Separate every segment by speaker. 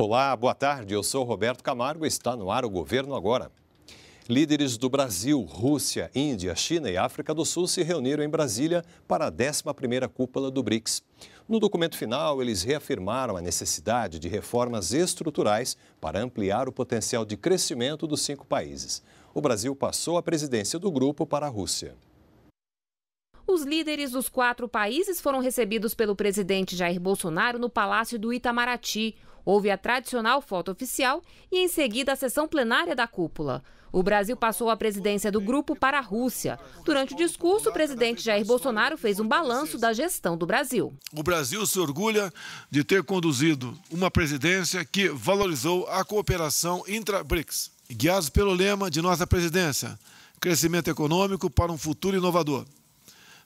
Speaker 1: Olá, boa tarde. Eu sou Roberto Camargo e está no ar o Governo Agora. Líderes do Brasil, Rússia, Índia, China e África do Sul se reuniram em Brasília para a 11ª cúpula do BRICS. No documento final, eles reafirmaram a necessidade de reformas estruturais para ampliar o potencial de crescimento dos cinco países. O Brasil passou a presidência do grupo para a Rússia.
Speaker 2: Os líderes dos quatro países foram recebidos pelo presidente Jair Bolsonaro no Palácio do Itamaraty. Houve a tradicional foto oficial e, em seguida, a sessão plenária da cúpula. O Brasil passou a presidência do grupo para a Rússia. Durante o discurso, o presidente Jair Bolsonaro fez um balanço da gestão do Brasil. O Brasil se orgulha de ter conduzido uma presidência que valorizou a cooperação intra-BRICS, guiados pelo lema de nossa presidência: crescimento econômico para um futuro inovador.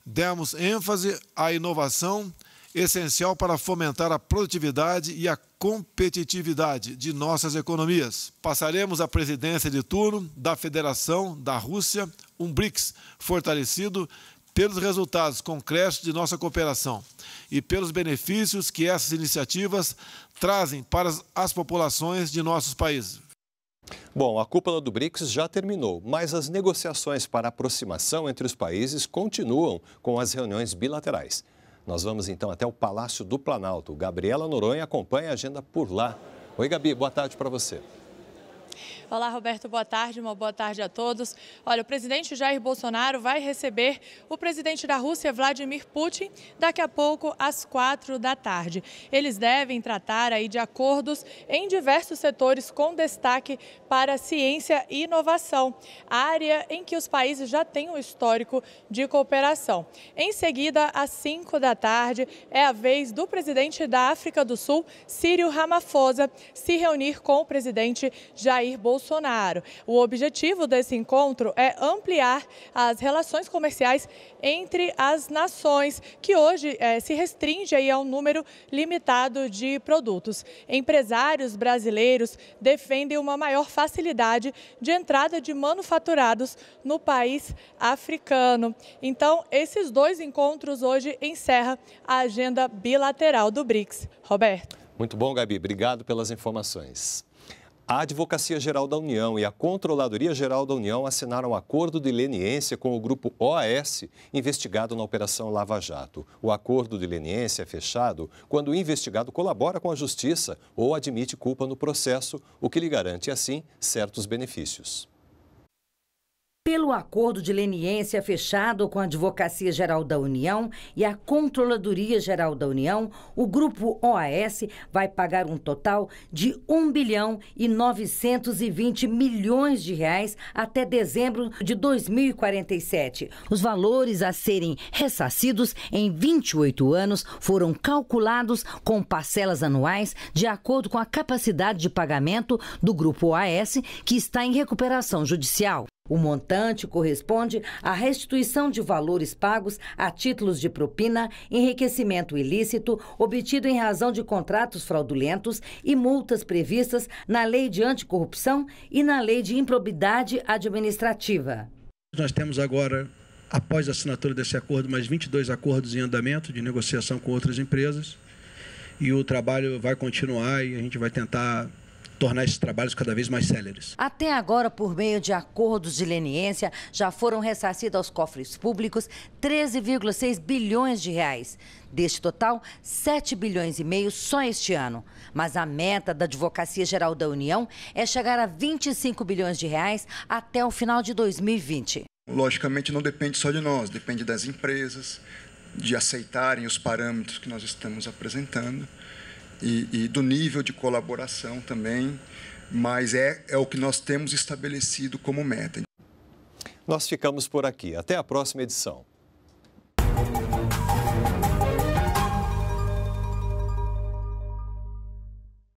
Speaker 2: Demos ênfase à inovação essencial para fomentar a produtividade e a competitividade de nossas economias. Passaremos a presidência de turno da Federação da Rússia, um BRICS fortalecido pelos resultados concretos de nossa cooperação e pelos benefícios que essas iniciativas trazem para
Speaker 1: as populações de nossos países. Bom, a cúpula do BRICS já terminou, mas as negociações para aproximação entre os países continuam com as reuniões bilaterais. Nós vamos então até o Palácio do Planalto. Gabriela Noronha acompanha a agenda por lá. Oi, Gabi, boa tarde para você.
Speaker 3: Olá, Roberto, boa tarde, uma boa tarde a todos. Olha, o presidente Jair Bolsonaro vai receber o presidente da Rússia, Vladimir Putin, daqui a pouco às quatro da tarde. Eles devem tratar aí de acordos em diversos setores com destaque para ciência e inovação, área em que os países já têm um histórico de cooperação. Em seguida, às cinco da tarde, é a vez do presidente da África do Sul, Círio Ramaphosa, se reunir com o presidente Jair Bolsonaro. Bolsonaro. O objetivo desse encontro é ampliar as relações comerciais entre as nações, que hoje é, se restringe aí a um número limitado de produtos. Empresários brasileiros defendem uma maior facilidade de entrada de manufaturados no país africano. Então, esses dois encontros hoje encerra a agenda bilateral do BRICS. Roberto.
Speaker 1: Muito bom, Gabi. Obrigado pelas informações. A Advocacia Geral da União e a Controladoria Geral da União assinaram um acordo de leniência com o grupo OAS, investigado na Operação Lava Jato. O acordo de leniência é fechado quando o investigado colabora com a justiça ou admite culpa no processo, o que lhe garante, assim, certos benefícios.
Speaker 4: Pelo acordo de leniência fechado com a Advocacia Geral da União e a Controladoria Geral da União, o grupo OAS vai pagar um total de 1 bilhão e 920 milhões de reais até dezembro de 2047. Os valores a serem ressarcidos em 28 anos foram calculados com parcelas anuais de acordo com a capacidade de pagamento do grupo OAS, que está em recuperação judicial. O montante corresponde à restituição de valores pagos a títulos de propina, enriquecimento ilícito, obtido em razão de contratos fraudulentos e multas previstas na Lei de Anticorrupção e na Lei de Improbidade Administrativa.
Speaker 2: Nós temos agora, após a assinatura desse acordo, mais 22 acordos em andamento de negociação com outras empresas. E o trabalho vai continuar e a gente vai tentar tornar esses trabalhos cada vez mais céleres.
Speaker 4: Até agora, por meio de acordos de leniência, já foram ressarcidos aos cofres públicos 13,6 bilhões de reais. Deste total, 7 bilhões e meio só este ano. Mas a meta da Advocacia Geral da União é chegar a 25 bilhões de reais até o final de 2020.
Speaker 1: Logicamente, não depende só de nós, depende das empresas, de aceitarem os parâmetros que nós estamos apresentando e, e do nível de colaboração também, mas é, é o que nós temos estabelecido como meta. Nós ficamos por aqui. Até a próxima edição.